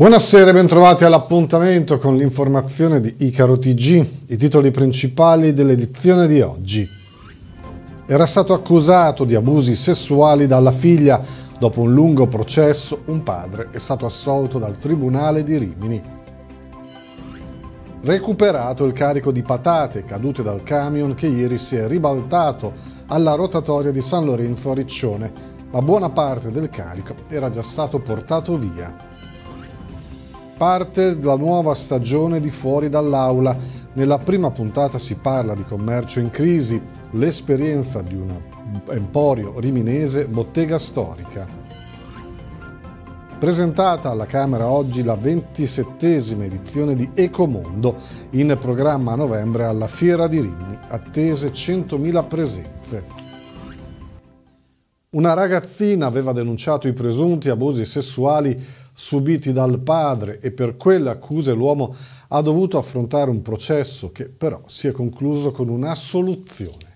Buonasera e bentrovati all'appuntamento con l'informazione di Icaro TG, i titoli principali dell'edizione di oggi. Era stato accusato di abusi sessuali dalla figlia. Dopo un lungo processo, un padre è stato assolto dal Tribunale di Rimini. Recuperato il carico di patate cadute dal camion che ieri si è ribaltato alla rotatoria di San Lorenzo a Riccione, ma buona parte del carico era già stato portato via parte la nuova stagione di Fuori dall'Aula. Nella prima puntata si parla di commercio in crisi, l'esperienza di un emporio riminese, bottega storica. Presentata alla Camera oggi la 27esima edizione di Ecomondo, in programma a novembre alla Fiera di Rimini, attese 100.000 presenze. Una ragazzina aveva denunciato i presunti abusi sessuali subiti dal padre e per quelle accuse l'uomo ha dovuto affrontare un processo che però si è concluso con un'assoluzione.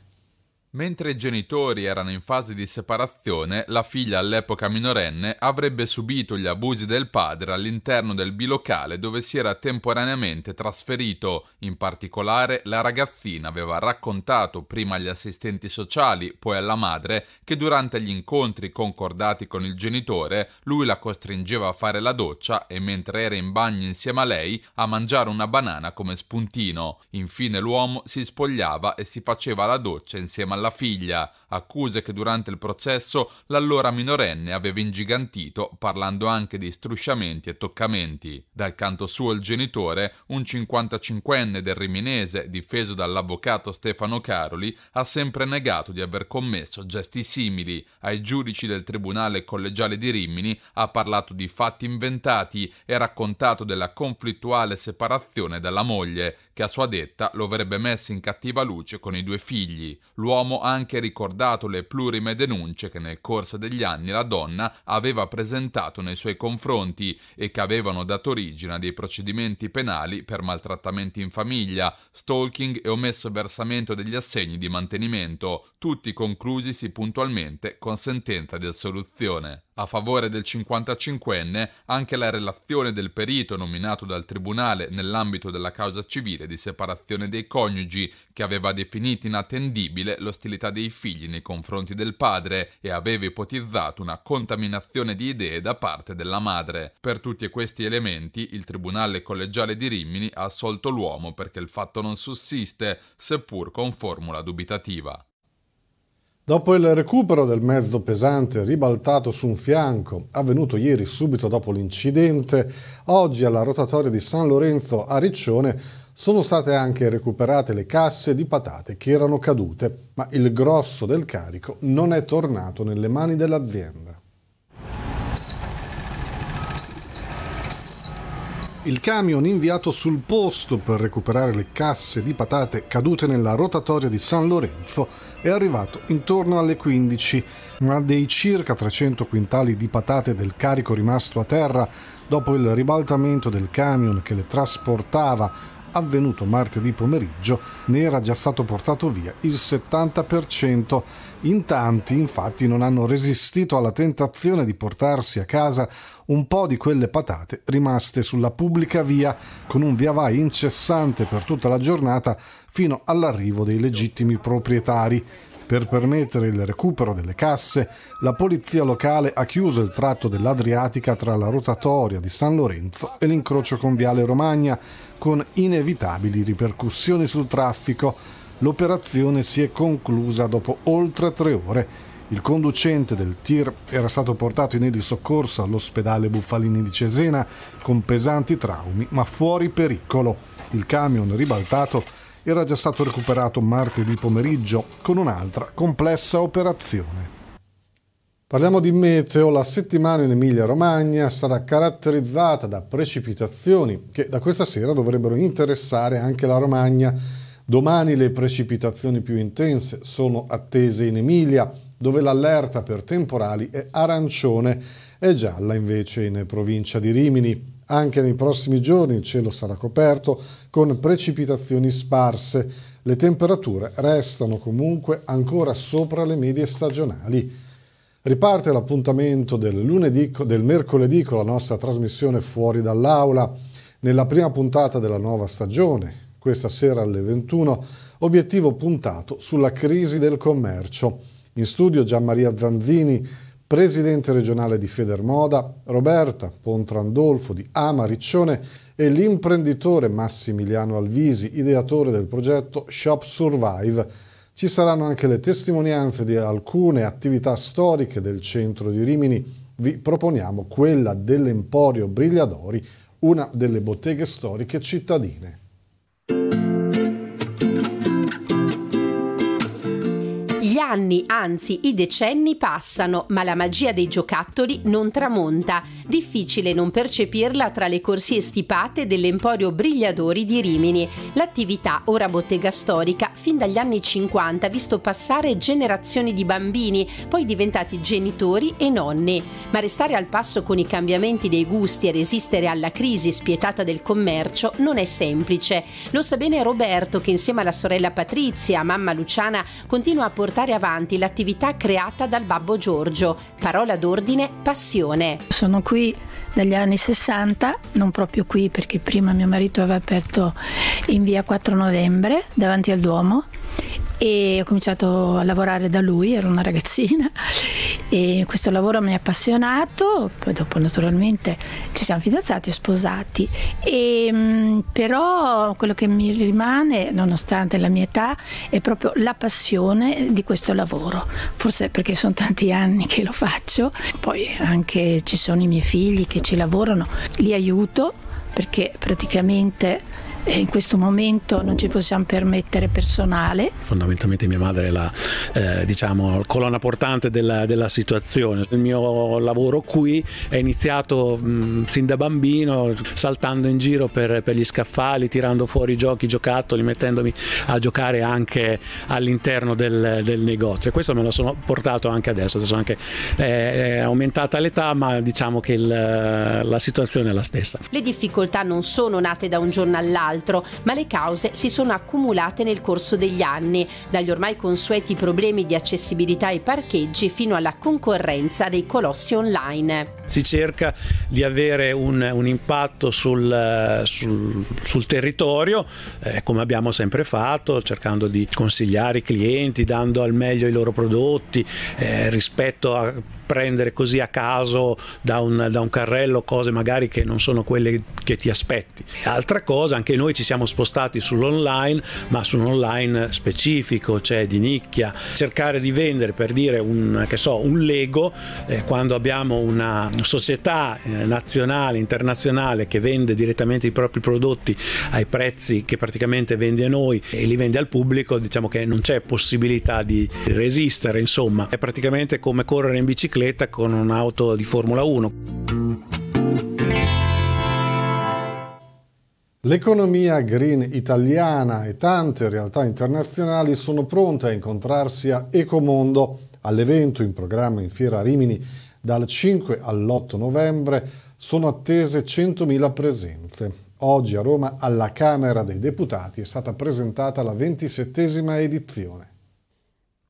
Mentre i genitori erano in fase di separazione, la figlia all'epoca minorenne avrebbe subito gli abusi del padre all'interno del bilocale dove si era temporaneamente trasferito. In particolare, la ragazzina aveva raccontato prima agli assistenti sociali, poi alla madre, che durante gli incontri concordati con il genitore, lui la costringeva a fare la doccia e mentre era in bagno insieme a lei a mangiare una banana come spuntino. Infine l'uomo si spogliava e si faceva la doccia insieme alla alla figlia, accuse che durante il processo l'allora minorenne aveva ingigantito, parlando anche di strusciamenti e toccamenti. Dal canto suo il genitore, un 55enne del Riminese, difeso dall'avvocato Stefano Caroli, ha sempre negato di aver commesso gesti simili. Ai giudici del Tribunale Collegiale di Rimini ha parlato di fatti inventati e raccontato della conflittuale separazione dalla moglie, che a sua detta lo avrebbe messo in cattiva luce con i due figli. L'uomo ha anche ricordato le plurime denunce che nel corso degli anni la donna aveva presentato nei suoi confronti e che avevano dato origine a dei procedimenti penali per maltrattamenti in famiglia, stalking e omesso versamento degli assegni di mantenimento, tutti conclusisi puntualmente con sentenza di assoluzione. A favore del 55enne anche la relazione del perito nominato dal Tribunale nell'ambito della causa civile di separazione dei coniugi, che aveva definito inattendibile l'ostilità dei figli nei confronti del padre e aveva ipotizzato una contaminazione di idee da parte della madre. Per tutti questi elementi il Tribunale collegiale di Rimini ha assolto l'uomo perché il fatto non sussiste, seppur con formula dubitativa. Dopo il recupero del mezzo pesante ribaltato su un fianco, avvenuto ieri subito dopo l'incidente, oggi alla rotatoria di San Lorenzo a Riccione sono state anche recuperate le casse di patate che erano cadute, ma il grosso del carico non è tornato nelle mani dell'azienda. il camion inviato sul posto per recuperare le casse di patate cadute nella rotatoria di San Lorenzo è arrivato intorno alle 15, ma dei circa 300 quintali di patate del carico rimasto a terra dopo il ribaltamento del camion che le trasportava avvenuto martedì pomeriggio ne era già stato portato via il 70%. In tanti infatti non hanno resistito alla tentazione di portarsi a casa un po' di quelle patate rimaste sulla pubblica via con un via vai incessante per tutta la giornata fino all'arrivo dei legittimi proprietari. Per permettere il recupero delle casse, la polizia locale ha chiuso il tratto dell'Adriatica tra la rotatoria di San Lorenzo e l'incrocio con Viale Romagna, con inevitabili ripercussioni sul traffico. L'operazione si è conclusa dopo oltre tre ore. Il conducente del tir era stato portato in soccorso all'ospedale Buffalini di Cesena con pesanti traumi, ma fuori pericolo. Il camion ribaltato era già stato recuperato martedì pomeriggio con un'altra complessa operazione. Parliamo di meteo, la settimana in Emilia-Romagna sarà caratterizzata da precipitazioni che da questa sera dovrebbero interessare anche la Romagna. Domani le precipitazioni più intense sono attese in Emilia, dove l'allerta per temporali è arancione e gialla invece in provincia di Rimini. Anche nei prossimi giorni il cielo sarà coperto con precipitazioni sparse. Le temperature restano comunque ancora sopra le medie stagionali. Riparte l'appuntamento del, del mercoledì con la nostra trasmissione fuori dall'aula nella prima puntata della nuova stagione, questa sera alle 21, obiettivo puntato sulla crisi del commercio. In studio Gianmaria Zanzini, presidente regionale di Federmoda, Roberta Pontrandolfo di Ama Riccione e l'imprenditore Massimiliano Alvisi, ideatore del progetto Shop Survive. Ci saranno anche le testimonianze di alcune attività storiche del centro di Rimini. Vi proponiamo quella dell'Emporio Brigliadori, una delle botteghe storiche cittadine. anni, anzi i decenni passano, ma la magia dei giocattoli non tramonta. Difficile non percepirla tra le corsie stipate dell'Emporio Brigliadori di Rimini. L'attività, ora bottega storica, fin dagli anni 50 ha visto passare generazioni di bambini, poi diventati genitori e nonni. Ma restare al passo con i cambiamenti dei gusti e resistere alla crisi spietata del commercio non è semplice. Lo sa bene Roberto che insieme alla sorella Patrizia, mamma Luciana, continua a portare avanti avanti l'attività creata dal babbo Giorgio. Parola d'ordine, passione. Sono qui dagli anni 60, non proprio qui perché prima mio marito aveva aperto in via 4 novembre davanti al Duomo e ho cominciato a lavorare da lui, ero una ragazzina e questo lavoro mi ha appassionato, poi dopo naturalmente ci siamo fidanzati e sposati, e, mm, però quello che mi rimane, nonostante la mia età, è proprio la passione di questo lavoro, forse perché sono tanti anni che lo faccio, poi anche ci sono i miei figli che ci lavorano, li aiuto perché praticamente eh, in questo momento non ci possiamo permettere personale. Fondamentalmente mia madre è la eh, diciamo, colonna portante della, della, situazione. Il mio lavoro qui è iniziato mh, sin da bambino saltando in giro per, per gli scaffali, tirando fuori i giochi, i giocattoli, mettendomi a giocare anche all'interno del, del, negozio. E questo me lo sono portato anche adesso, adesso anche, eh, è aumentata l'età ma diciamo che il, la situazione è la stessa. Le difficoltà non sono nate da un giorno all'altro altro, ma le cause si sono accumulate nel corso degli anni, dagli ormai consueti problemi di accessibilità ai parcheggi fino alla concorrenza dei colossi online. Si cerca di avere un, un impatto sul, sul, sul territorio, eh, come abbiamo sempre fatto, cercando di consigliare i clienti, dando al meglio i loro prodotti, eh, rispetto a prendere così a caso da un, da un, carrello cose magari che non sono quelle che ti aspetti. Altra cosa, anche noi ci siamo spostati sull'online, ma su un online specifico, cioè di nicchia. Cercare di vendere, per dire, un, so, un Lego, eh, quando abbiamo una, società eh, nazionale, internazionale che vende direttamente i propri prodotti ai prezzi che praticamente vende a noi e li vende al pubblico, diciamo che non c'è possibilità di resistere, insomma, è praticamente come correre in bicicletta con un'auto di Formula 1. L'economia green italiana e tante realtà internazionali sono pronte a incontrarsi a Ecomondo, all'evento in programma in Fiera Rimini dal 5 all'8 novembre sono attese 100.000 presenze. Oggi a Roma alla Camera dei Deputati è stata presentata la ventisettesima edizione.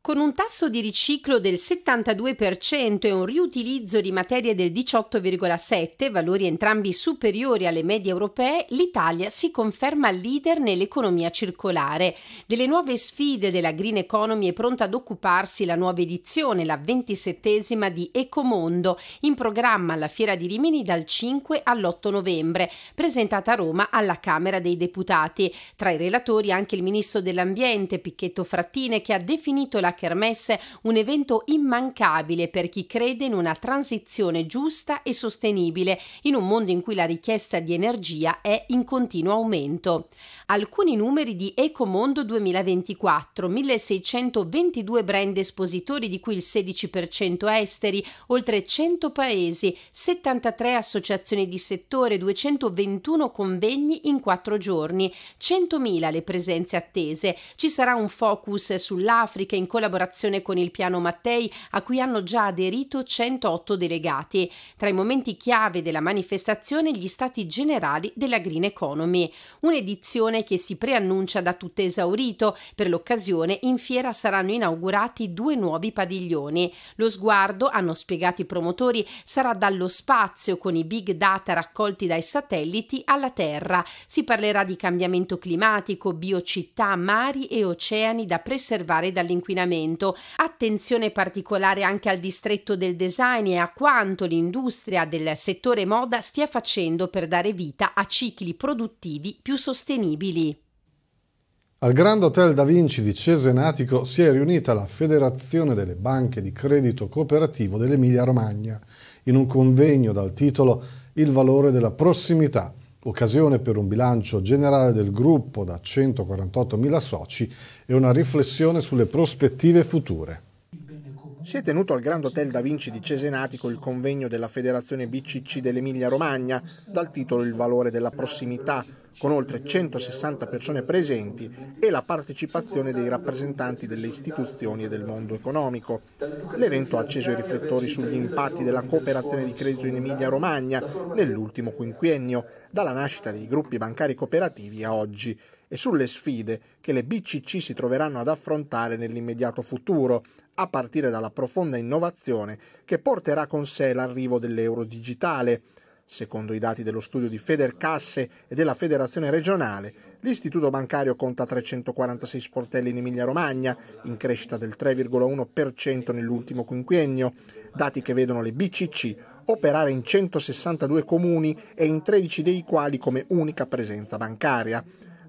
Con un tasso di riciclo del 72% e un riutilizzo di materie del 18,7%, valori entrambi superiori alle medie europee, l'Italia si conferma leader nell'economia circolare. Delle nuove sfide della Green Economy è pronta ad occuparsi la nuova edizione, la ventisettesima di Ecomondo, in programma alla Fiera di Rimini dal 5 all'8 novembre, presentata a Roma alla Camera dei Deputati. Tra i relatori anche il ministro dell'Ambiente Picchetto Frattine che ha definito la Kermesse un evento immancabile per chi crede in una transizione giusta e sostenibile in un mondo in cui la richiesta di energia è in continuo aumento. Alcuni numeri di Ecomondo 2024, 1622 brand espositori di cui il 16% esteri, oltre 100 paesi, 73 associazioni di settore, 221 convegni in 4 giorni, 100.000 le presenze attese. Ci sarà un focus sull'Africa in collaborazione collaborazione con il piano Mattei, a cui hanno già aderito 108 delegati. Tra i momenti chiave della manifestazione gli stati generali della Green Economy, un'edizione che si preannuncia da tutto esaurito. Per l'occasione in fiera saranno inaugurati due nuovi padiglioni. Lo sguardo, hanno spiegato i promotori, sarà dallo spazio con i big data raccolti dai satelliti alla Terra. Si parlerà di cambiamento climatico, biocittà, mari e oceani da preservare dall'inquinamento cambiamento. Attenzione particolare anche al distretto del design e a quanto l'industria del settore moda stia facendo per dare vita a cicli produttivi più sostenibili. Al Grand Hotel Da Vinci di Cesenatico si è riunita la Federazione delle Banche di Credito Cooperativo dell'Emilia Romagna in un convegno dal titolo Il valore della prossimità occasione per un bilancio generale del gruppo da 148.000 soci e una riflessione sulle prospettive future. Si è tenuto al Grand Hotel Da Vinci di Cesenatico il convegno della Federazione BCC dell'Emilia Romagna dal titolo Il valore della prossimità, con oltre 160 persone presenti e la partecipazione dei rappresentanti delle istituzioni e del mondo economico. L'evento ha acceso i riflettori sugli impatti della cooperazione di credito in Emilia-Romagna nell'ultimo quinquennio, dalla nascita dei gruppi bancari cooperativi a oggi e sulle sfide che le BCC si troveranno ad affrontare nell'immediato futuro, a partire dalla profonda innovazione che porterà con sé l'arrivo dell'euro digitale, Secondo i dati dello studio di Federcasse e della Federazione regionale, l'istituto bancario conta 346 sportelli in Emilia-Romagna, in crescita del 3,1% nell'ultimo quinquennio, dati che vedono le BCC operare in 162 comuni e in 13 dei quali come unica presenza bancaria.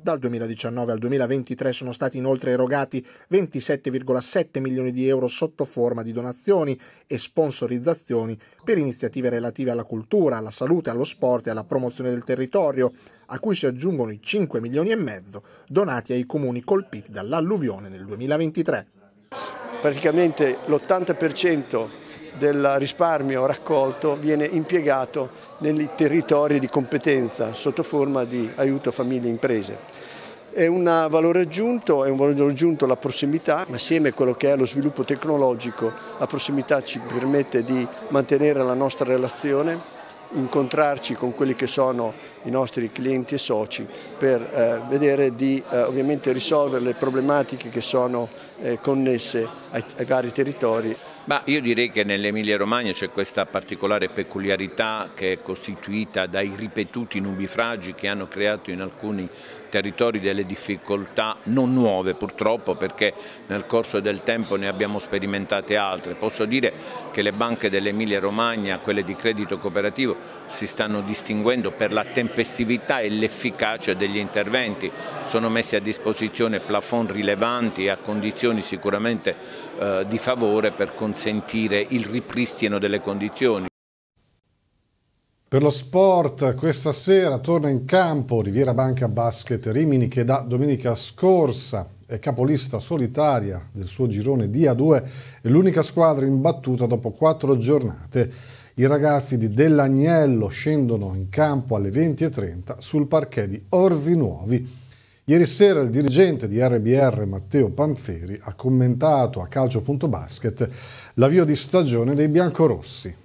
Dal 2019 al 2023 sono stati inoltre erogati 27,7 milioni di euro sotto forma di donazioni e sponsorizzazioni per iniziative relative alla cultura, alla salute, allo sport e alla promozione del territorio, a cui si aggiungono i 5 milioni e mezzo donati ai comuni colpiti dall'alluvione nel 2023. Praticamente l'80% del risparmio raccolto viene impiegato nei territori di competenza sotto forma di aiuto famiglie e imprese. È un valore aggiunto, è un valore aggiunto la prossimità, assieme a quello che è lo sviluppo tecnologico, la prossimità ci permette di mantenere la nostra relazione, incontrarci con quelli che sono i nostri clienti e soci per eh, vedere di eh, ovviamente risolvere le problematiche che sono eh, connesse ai, ai vari territori. Ma io direi che nell'Emilia Romagna c'è questa particolare peculiarità che è costituita dai ripetuti nubifragi che hanno creato in alcuni territori delle difficoltà non nuove purtroppo perché nel corso del tempo ne abbiamo sperimentate altre. Posso dire che le banche dell'Emilia Romagna, quelle di credito cooperativo, si stanno distinguendo per la tempestività e l'efficacia degli interventi. Sono messi a disposizione plafond rilevanti a condizioni sicuramente eh, di favore per consentire il ripristino delle condizioni. Per lo sport questa sera torna in campo Riviera Banca Basket Rimini che da domenica scorsa è capolista solitaria del suo girone di A2 e l'unica squadra imbattuta dopo quattro giornate. I ragazzi di Dell'Agnello scendono in campo alle 20.30 sul parquet di Orvi Nuovi. Ieri sera il dirigente di RBR Matteo Panzeri ha commentato a calcio.basket l'avvio di stagione dei biancorossi.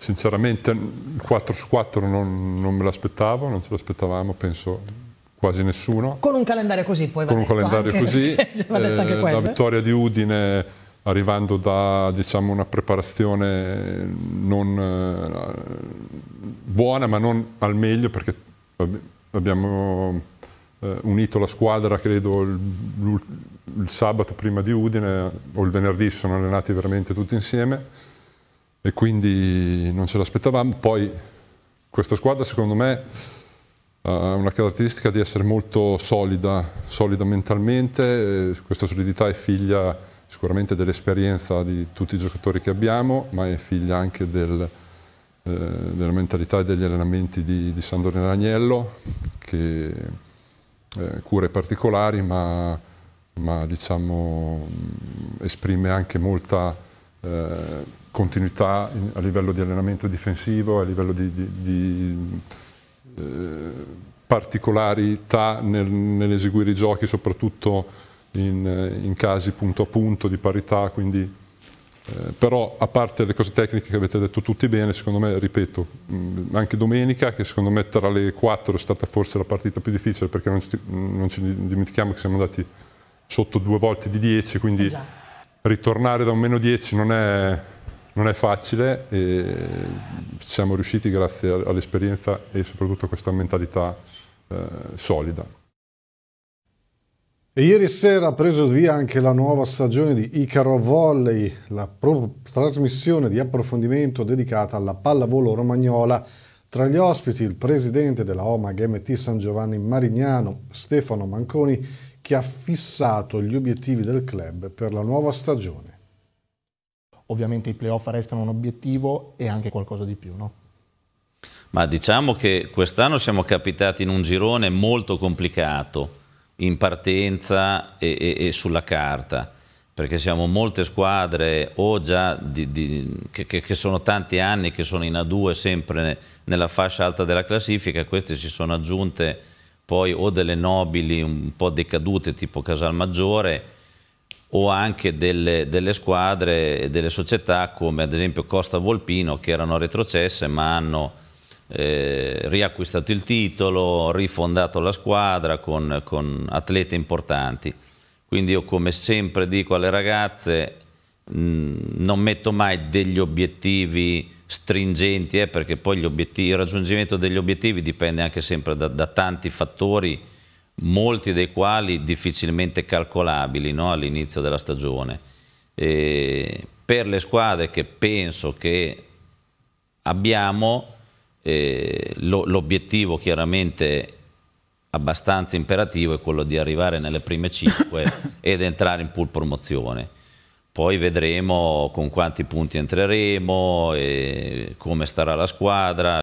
Sinceramente 4 su 4 non, non me l'aspettavo, non ce l'aspettavamo, penso quasi nessuno. Con un calendario così poi va Con un calendario anche, così, cioè, eh, la vittoria di Udine arrivando da diciamo, una preparazione non eh, buona ma non al meglio perché abbiamo eh, unito la squadra credo il, il sabato prima di Udine o il venerdì sono allenati veramente tutti insieme e quindi non ce l'aspettavamo. Poi questa squadra secondo me ha una caratteristica di essere molto solida, solida mentalmente, eh, questa solidità è figlia sicuramente dell'esperienza di tutti i giocatori che abbiamo, ma è figlia anche del, eh, della mentalità e degli allenamenti di, di Sandro Ragnello, che eh, cure particolari, ma, ma diciamo, esprime anche molta eh, continuità in, a livello di allenamento difensivo, a livello di, di, di eh, particolarità nel, nell'eseguire i giochi, soprattutto in, eh, in, casi punto a punto di parità, quindi, eh, però a parte le cose tecniche che avete detto tutti bene, secondo me, ripeto, mh, mm, anche domenica, che secondo me tra le quattro è stata forse la partita più difficile, perché non ci, non ci dimentichiamo che siamo andati sotto due volte di 10, quindi... Esatto ritornare da un meno 10 non è, non è facile e siamo riusciti grazie all'esperienza e soprattutto a questa mentalità eh, solida. E ieri sera ha preso il via anche la nuova stagione di Icaro Volley, la trasmissione di approfondimento dedicata alla pallavolo romagnola. Tra gli ospiti il presidente della OMAG MT San Giovanni Marignano, Stefano Manconi, che ha fissato gli obiettivi del club per la nuova stagione. Ovviamente i playoff restano un obiettivo e anche qualcosa di più, no? Ma diciamo che quest'anno siamo capitati in un girone molto complicato in partenza e, e, e sulla carta, perché siamo molte squadre o già di, di, che, che, sono tanti anni che sono in A2 sempre nella fascia alta della classifica, queste si sono aggiunte poi o delle nobili un po' decadute tipo Casalmaggiore o anche delle, delle squadre e delle società come ad esempio Costa Volpino che erano retrocesse ma hanno eh, riacquistato il titolo, rifondato la squadra con, con atlete importanti. Quindi io come sempre dico alle ragazze mh, mm, non metto mai degli obiettivi stringenti, eh, perché poi il raggiungimento degli obiettivi dipende anche sempre da, da tanti fattori, molti dei quali difficilmente calcolabili no, all'inizio della stagione. E per le squadre che penso che abbiamo, eh, l'obiettivo chiaramente abbastanza imperativo è quello di arrivare nelle prime 5 ed entrare in pool promozione. Poi vedremo con quanti punti entreremo e come starà la squadra.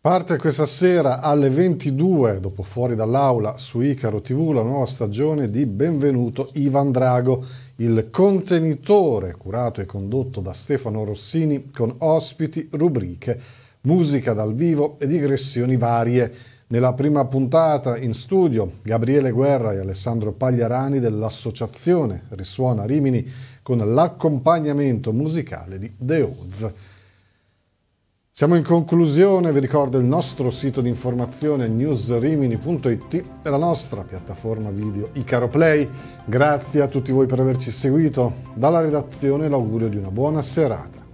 Parte questa sera alle 22, dopo fuori dall'aula, su Icaro TV, la nuova stagione di Benvenuto Ivan Drago, il contenitore curato e condotto da Stefano Rossini con ospiti, rubriche, musica dal vivo e digressioni varie. Nella prima puntata in studio Gabriele Guerra e Alessandro Pagliarani dell'associazione Risuona Rimini con l'accompagnamento musicale di The Oz. Siamo in conclusione, vi ricordo il nostro sito di informazione newsrimini.it e la nostra piattaforma video Icaroplay. Grazie a tutti voi per averci seguito. Dalla redazione l'augurio di una buona serata.